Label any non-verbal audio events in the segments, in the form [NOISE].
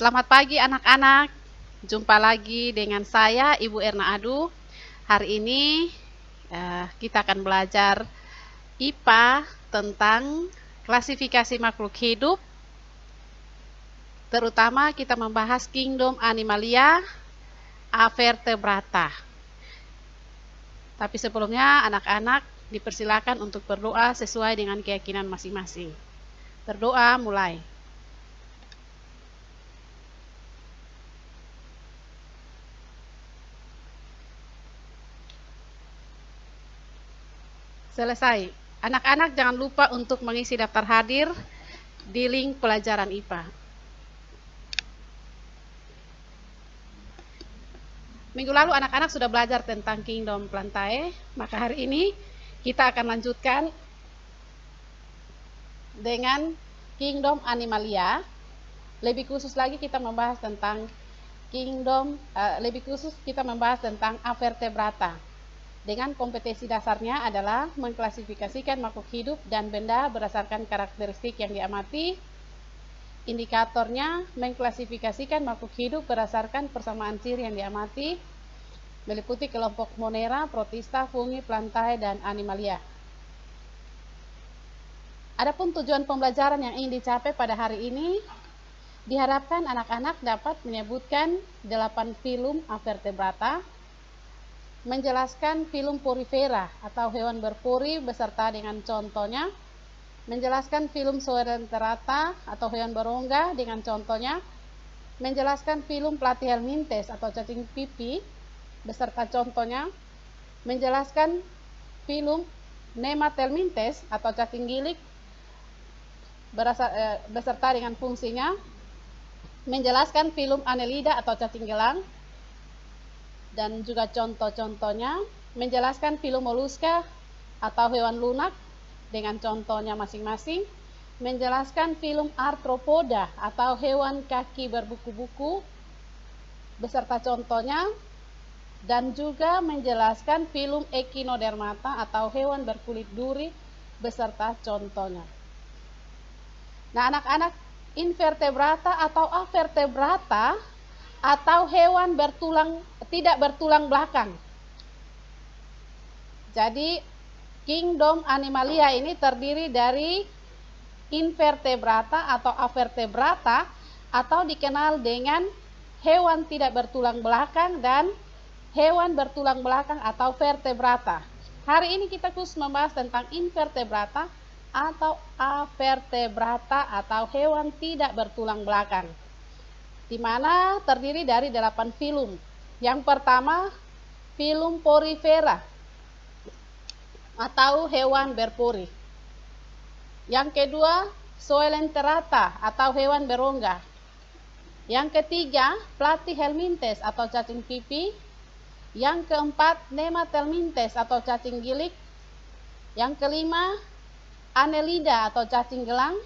Selamat pagi anak-anak. Jumpa lagi dengan saya Ibu Erna Adu. Hari ini eh, kita akan belajar IPA tentang klasifikasi makhluk hidup. Terutama kita membahas kingdom animalia Avertebrata. Tapi sebelumnya anak-anak dipersilakan untuk berdoa sesuai dengan keyakinan masing-masing. Berdoa mulai. Selesai. Anak-anak jangan lupa untuk mengisi daftar hadir di link pelajaran IPA. Minggu lalu anak-anak sudah belajar tentang Kingdom Plantae, maka hari ini kita akan lanjutkan dengan Kingdom Animalia. Lebih khusus lagi kita membahas tentang Kingdom, uh, lebih khusus kita membahas tentang Avertebrata dengan kompetensi dasarnya adalah mengklasifikasikan makhluk hidup dan benda berdasarkan karakteristik yang diamati. Indikatornya mengklasifikasikan makhluk hidup berdasarkan persamaan ciri yang diamati, meliputi kelompok monera, protista, fungi, plantae, dan animalia. Adapun tujuan pembelajaran yang ingin dicapai pada hari ini, diharapkan anak-anak dapat menyebutkan 8 film avertebrata, menjelaskan filum purifera atau hewan berpuri beserta dengan contohnya, menjelaskan filum soerenterata atau hewan berongga dengan contohnya, menjelaskan filum Platyhelminthes atau cacing pipi beserta contohnya, menjelaskan filum Nematelminthes atau cacing gilik eh, beserta dengan fungsinya, menjelaskan filum anelida atau cacing gelang, dan juga contoh-contohnya menjelaskan film moluska atau hewan lunak dengan contohnya masing-masing, menjelaskan film arthropoda atau hewan kaki berbuku-buku beserta contohnya, dan juga menjelaskan film echinodermata atau hewan berkulit duri beserta contohnya. Nah, anak-anak invertebrata atau avertebrata atau hewan bertulang tidak bertulang belakang. Jadi kingdom animalia ini terdiri dari invertebrata atau avertebrata atau dikenal dengan hewan tidak bertulang belakang dan hewan bertulang belakang atau vertebrata. Hari ini kita khusus membahas tentang invertebrata atau avertebrata atau hewan tidak bertulang belakang di mana terdiri dari 8 filum. Yang pertama, filum porifera atau hewan berpori. Yang kedua, soelenterata atau hewan berongga. Yang ketiga, Platyhelminthes atau cacing pipi. Yang keempat, nematelmintes atau cacing gilik. Yang kelima, anelida atau cacing gelang.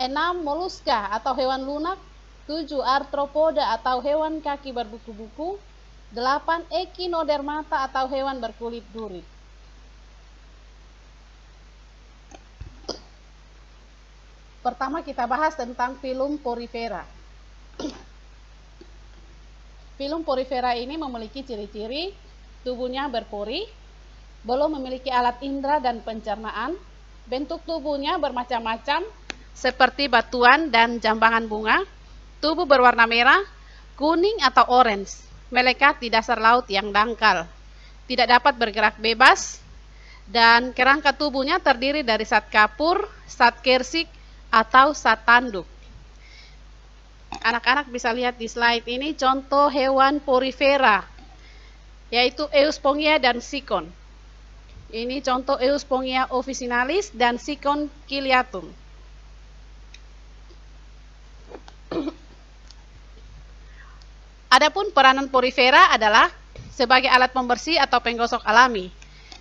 Enam, moluska atau hewan lunak. 7. Arthropoda atau hewan kaki berbuku-buku 8. Echinodermata atau hewan berkulit duri Pertama kita bahas tentang filum porifera. Filum porifera ini memiliki ciri-ciri tubuhnya berpori, belum memiliki alat indera dan pencernaan, bentuk tubuhnya bermacam-macam seperti batuan dan jambangan bunga, Tubuh berwarna merah, kuning atau orange, melekat di dasar laut yang dangkal. Tidak dapat bergerak bebas dan kerangka tubuhnya terdiri dari sat kapur, sat kersik atau sat tanduk. Anak-anak bisa lihat di slide ini contoh hewan porifera yaitu Euspongia dan Sikon. Ini contoh Euspongia officinalis dan Sikon kiliatum. Adapun peranan porifera adalah sebagai alat pembersih atau penggosok alami.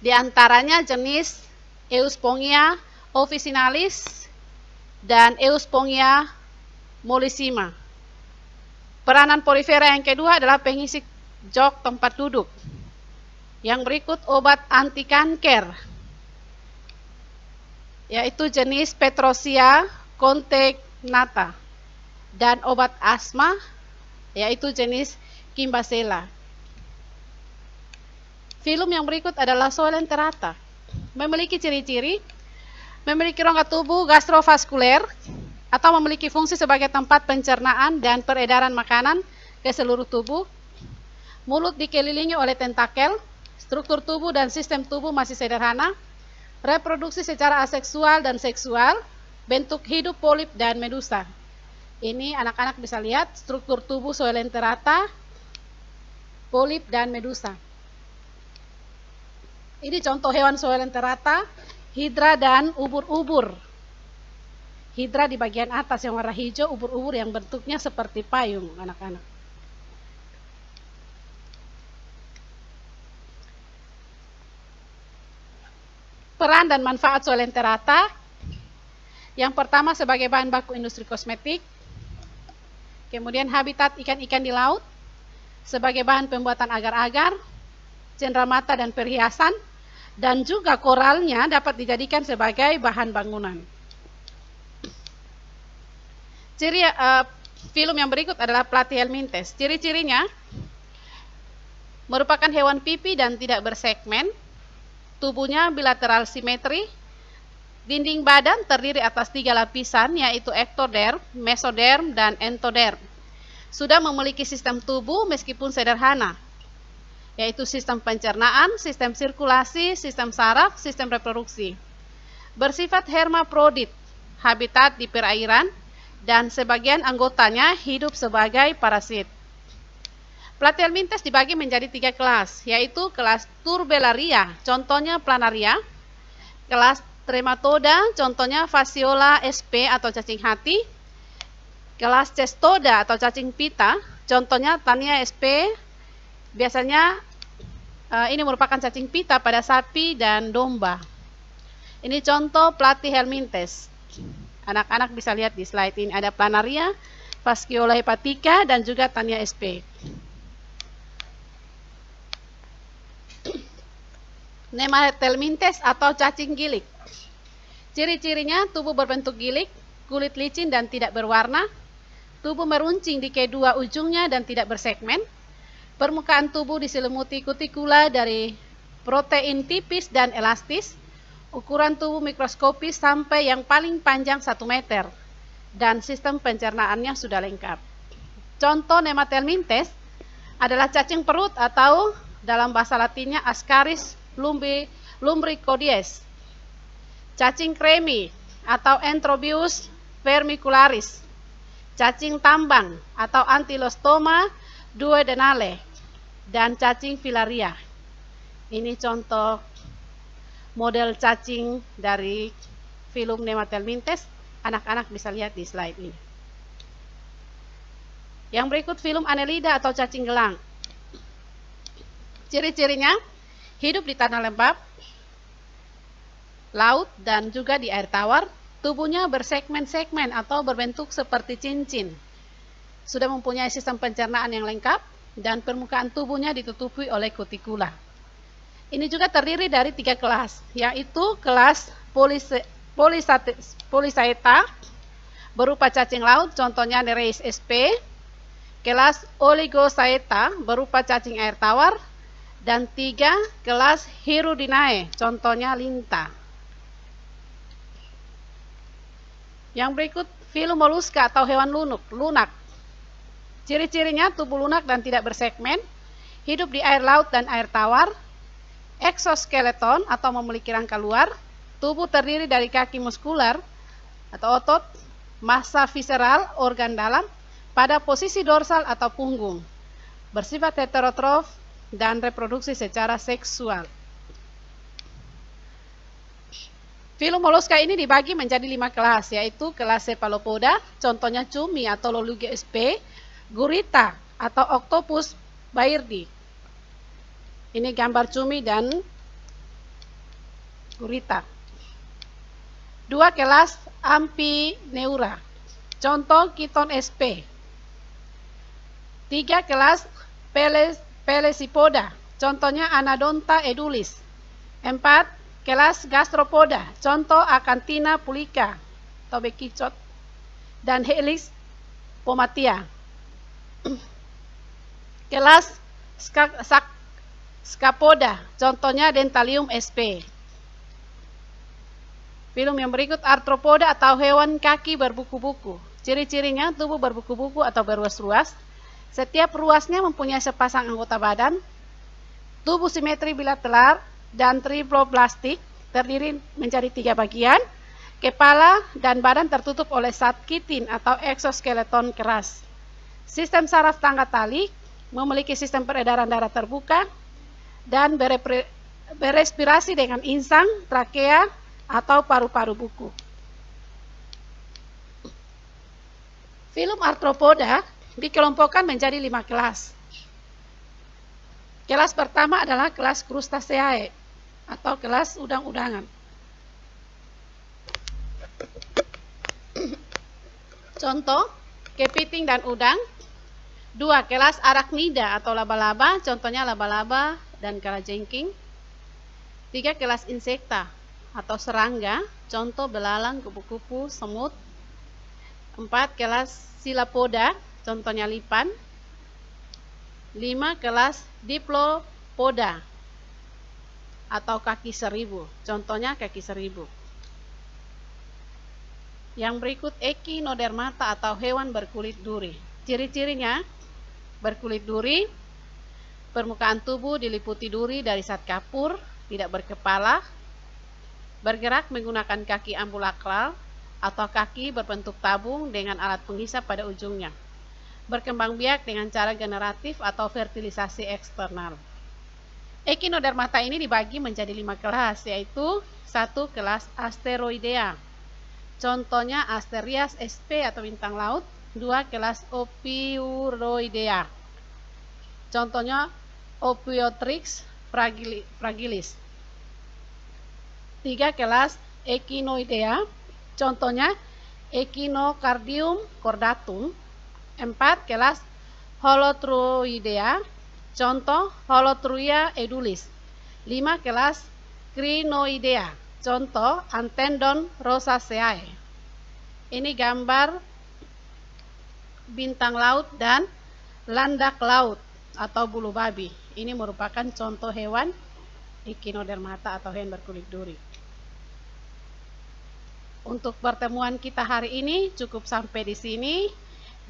Di antaranya jenis Euspongia officinalis dan Euspongia mollissima. Peranan porifera yang kedua adalah pengisi jok tempat duduk. Yang berikut obat anti kanker, yaitu jenis Petrosia contegnata dan obat asma yaitu jenis kimbasela. Filum yang berikut adalah Solenterata. Memiliki ciri-ciri, memiliki rongga tubuh gastrovaskuler atau memiliki fungsi sebagai tempat pencernaan dan peredaran makanan ke seluruh tubuh. Mulut dikelilingi oleh tentakel, struktur tubuh dan sistem tubuh masih sederhana. Reproduksi secara aseksual dan seksual, bentuk hidup polip dan medusa. Ini anak-anak bisa lihat struktur tubuh Soelenterata, polip, dan medusa. Ini contoh hewan Soelenterata, hidra dan ubur-ubur. Hidra di bagian atas yang warna hijau, ubur-ubur yang bentuknya seperti payung anak-anak. Peran dan manfaat Soelenterata yang pertama sebagai bahan baku industri kosmetik, Kemudian habitat ikan-ikan di laut sebagai bahan pembuatan agar-agar, cendramata dan perhiasan, dan juga koralnya dapat dijadikan sebagai bahan bangunan. Ciri uh, film yang berikut adalah Platyhelminthes. Ciri-cirinya merupakan hewan pipi dan tidak bersegmen, tubuhnya bilateral simetri, Dinding badan terdiri atas tiga lapisan yaitu ektoderm, mesoderm, dan entoderm. Sudah memiliki sistem tubuh meskipun sederhana, yaitu sistem pencernaan, sistem sirkulasi, sistem saraf, sistem reproduksi. Bersifat hermaprodit, habitat di perairan, dan sebagian anggotanya hidup sebagai parasit. Platelmintes dibagi menjadi tiga kelas, yaitu kelas Turbellaria, contohnya planaria, kelas Trematoda contohnya Fasciola sp atau cacing hati. Kelas Cestoda atau cacing pita contohnya Tania sp. Biasanya eh, ini merupakan cacing pita pada sapi dan domba. Ini contoh pelatih helmintes. Anak-anak bisa lihat di slide ini ada planaria, Fasciola hepatica dan juga Tania sp. Nematelmintes atau cacing gilik. Ciri-cirinya tubuh berbentuk gilik, kulit licin dan tidak berwarna, tubuh meruncing di kedua ujungnya dan tidak bersegmen, permukaan tubuh diselimuti kutikula dari protein tipis dan elastis, ukuran tubuh mikroskopis sampai yang paling panjang 1 meter, dan sistem pencernaannya sudah lengkap. Contoh nematelmintes adalah cacing perut atau dalam bahasa latinnya Ascaris lumbricoides cacing kremi atau Entrobius vermicularis, cacing tambang atau Antilostoma duodenale, dan cacing filaria. Ini contoh model cacing dari film nematelmintes. Anak-anak bisa lihat di slide ini. Yang berikut film anelida atau cacing gelang. Ciri-cirinya hidup di tanah lembab, laut, dan juga di air tawar, tubuhnya bersegmen-segmen atau berbentuk seperti cincin. Sudah mempunyai sistem pencernaan yang lengkap dan permukaan tubuhnya ditutupi oleh kutikula. Ini juga terdiri dari tiga kelas, yaitu kelas polisaita berupa cacing laut, contohnya Nereis sp, kelas Oligosaita berupa cacing air tawar, dan tiga kelas hirudinae, contohnya lintah. Yang berikut filum moluska atau hewan lunuk, lunak. Ciri-cirinya tubuh lunak dan tidak bersegmen, hidup di air laut dan air tawar, eksoskeleton atau memiliki rangka luar, tubuh terdiri dari kaki muskular atau otot, massa visceral, organ dalam, pada posisi dorsal atau punggung, bersifat heterotrof dan reproduksi secara seksual. Filum moluska ini dibagi menjadi lima kelas, yaitu kelas cephalopoda, contohnya cumi atau Lolugia sp, gurita atau octopus bairdi. Ini gambar cumi dan gurita. Dua kelas ampineura, contoh kiton sp. Tiga kelas pelesipoda, contohnya anadonta edulis. Empat kelas gastropoda, contoh akantina pulica, tobekicot, dan helix pomatia. [CLEARS THROAT] kelas skapoda, scapoda, contohnya dentalium sp. Film yang berikut artropoda atau hewan kaki berbuku-buku. Ciri-cirinya tubuh berbuku-buku atau berluas ruas Setiap ruasnya mempunyai sepasang anggota badan. Tubuh simetri bilateral dan triploplastik terdiri menjadi tiga bagian. Kepala dan badan tertutup oleh kitin atau eksoskeleton keras. Sistem saraf tangga tali memiliki sistem peredaran darah terbuka dan berespirasi dengan insang, trakea, atau paru-paru buku. Film arthropoda dikelompokkan menjadi lima kelas. Kelas pertama adalah kelas krustaceae atau kelas udang-udangan. Contoh, kepiting dan udang. Dua, kelas arachnida atau laba-laba, contohnya laba-laba dan kalajengking. Tiga, kelas insekta atau serangga, contoh belalang, kupu-kupu, semut. Empat, kelas silapoda, contohnya lipan. Lima, kelas diplopoda, atau kaki seribu. Contohnya kaki seribu. Yang berikut echinodermata atau hewan berkulit duri. Ciri-cirinya berkulit duri, permukaan tubuh diliputi duri dari saat kapur, tidak berkepala, bergerak menggunakan kaki ambulakral atau kaki berbentuk tabung dengan alat penghisap pada ujungnya. Berkembang biak dengan cara generatif atau fertilisasi eksternal. Echinodermata ini dibagi menjadi lima kelas, yaitu satu kelas asteroidea. Contohnya Asterias sp atau bintang laut, dua kelas Opiuroidea. Contohnya Opiotrix fragilis. Tiga kelas Echinoidea, contohnya Echinocardium cordatum. Empat kelas Holotruidea, Contoh Holotruia edulis. 5. Kelas Crinoidea. Contoh Antendon rosaceae. Ini gambar bintang laut dan landak laut atau bulu babi. Ini merupakan contoh hewan echinodermata atau hewan berkulit duri. Untuk pertemuan kita hari ini cukup sampai di sini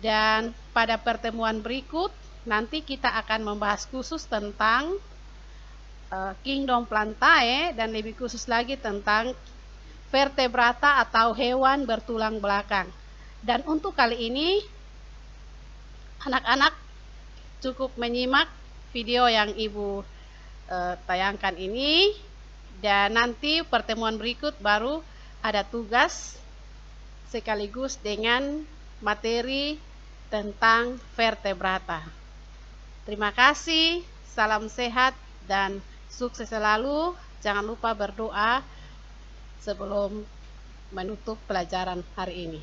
dan pada pertemuan berikut Nanti kita akan membahas khusus tentang uh, kingdom plantae dan lebih khusus lagi tentang vertebrata atau hewan bertulang belakang. Dan untuk kali ini anak-anak cukup menyimak video yang Ibu uh, tayangkan ini dan nanti pertemuan berikut baru ada tugas sekaligus dengan materi tentang vertebrata. Terima kasih, salam sehat dan sukses selalu. Jangan lupa berdoa sebelum menutup pelajaran hari ini.